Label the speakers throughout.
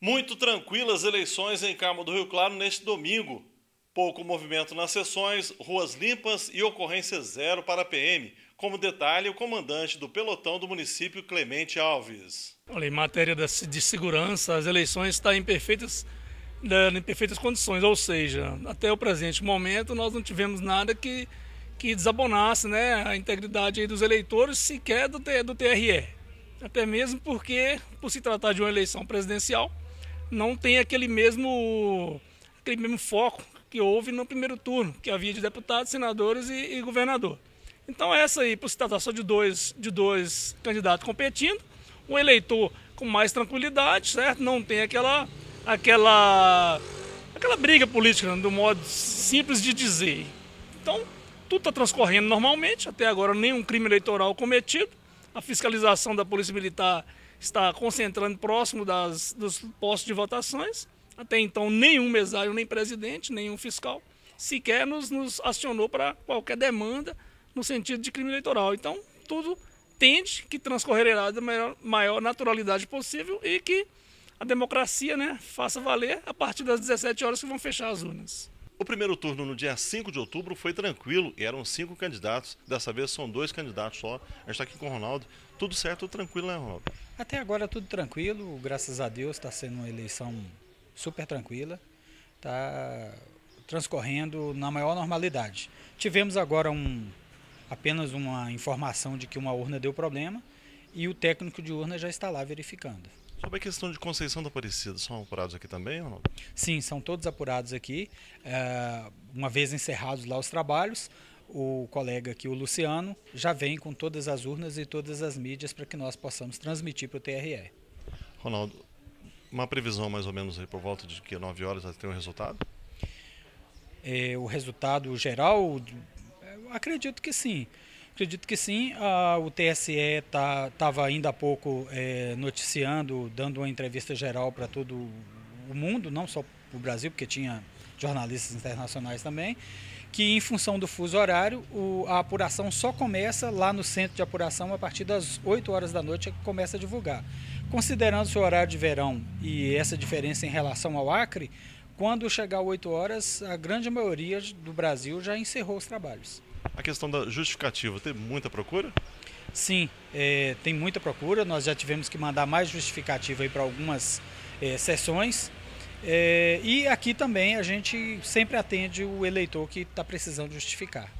Speaker 1: Muito tranquilas eleições em Carmo do Rio Claro neste domingo. Pouco movimento nas sessões, ruas limpas e ocorrência zero para a PM, como detalhe o comandante do pelotão do município, Clemente Alves.
Speaker 2: Olha, em matéria de segurança, as eleições estão em perfeitas, né, em perfeitas condições, ou seja, até o presente momento nós não tivemos nada que, que desabonasse né, a integridade dos eleitores, sequer do, do TRE. Até mesmo porque, por se tratar de uma eleição presidencial, não tem aquele mesmo, aquele mesmo foco que houve no primeiro turno, que havia de deputados, senadores e, e governador. Então essa aí, por se tratar só de dois, de dois candidatos competindo, o eleitor com mais tranquilidade, certo? Não tem aquela, aquela, aquela briga política, né? do modo simples de dizer. Então, tudo está transcorrendo normalmente, até agora nenhum crime eleitoral cometido, a fiscalização da Polícia Militar está concentrando próximo das, dos postos de votações. Até então, nenhum mesário, nem presidente, nenhum fiscal sequer nos, nos acionou para qualquer demanda no sentido de crime eleitoral. Então, tudo tende que transcorrerá da maior, maior naturalidade possível e que a
Speaker 1: democracia né, faça valer a partir das 17 horas que vão fechar as urnas. O primeiro turno no dia 5 de outubro foi tranquilo e eram cinco candidatos. Dessa vez são dois candidatos só. A gente está aqui com o Ronaldo. Tudo certo, tranquilo, né, Ronaldo?
Speaker 3: Até agora tudo tranquilo, graças a Deus está sendo uma eleição super tranquila. Está transcorrendo na maior normalidade. Tivemos agora um, apenas uma informação de que uma urna deu problema e o técnico de urna já está lá verificando. Sobre a questão de Conceição da
Speaker 1: Aparecida, são apurados aqui também
Speaker 3: ou não? Sim, são todos apurados aqui. É, uma vez encerrados lá os trabalhos, o colega aqui, o Luciano, já vem com todas as urnas e todas as mídias para que nós possamos transmitir para o TRE.
Speaker 1: Ronaldo, uma previsão mais ou menos aí por volta de que 9 horas vai tem um resultado? É, o
Speaker 3: resultado geral, acredito que sim. Acredito que sim. o TSE estava tá, ainda há pouco é, noticiando, dando uma entrevista geral para todo o mundo, não só para o Brasil, porque tinha jornalistas internacionais também, que em função do fuso horário, o, a apuração só começa lá no centro de apuração a partir das 8 horas da noite é que começa a divulgar. Considerando o horário de verão e essa diferença em relação ao Acre, quando chegar 8 horas, a grande maioria do
Speaker 1: Brasil já encerrou os trabalhos a questão da justificativa, tem muita procura? Sim,
Speaker 3: é, tem muita procura. Nós já tivemos que mandar mais justificativa para algumas é, sessões. É, e aqui também a gente sempre atende o eleitor que está precisando justificar.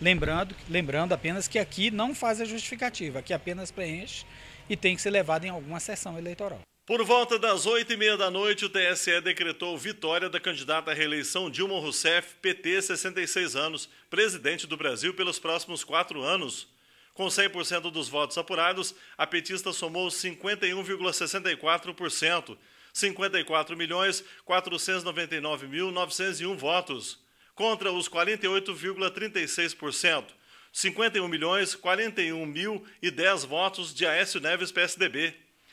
Speaker 3: Lembrando, lembrando apenas que aqui não faz a justificativa, aqui apenas preenche e tem que ser levado em alguma sessão eleitoral.
Speaker 1: Por volta das oito e meia da noite, o TSE decretou vitória da candidata à reeleição Dilma Rousseff, PT, 66 anos, presidente do Brasil pelos próximos quatro anos. Com 100% dos votos apurados, a petista somou 51,64%, 54.499.901 votos, contra os 48,36%, 51.041.010 votos de Aécio Neves, PSDB.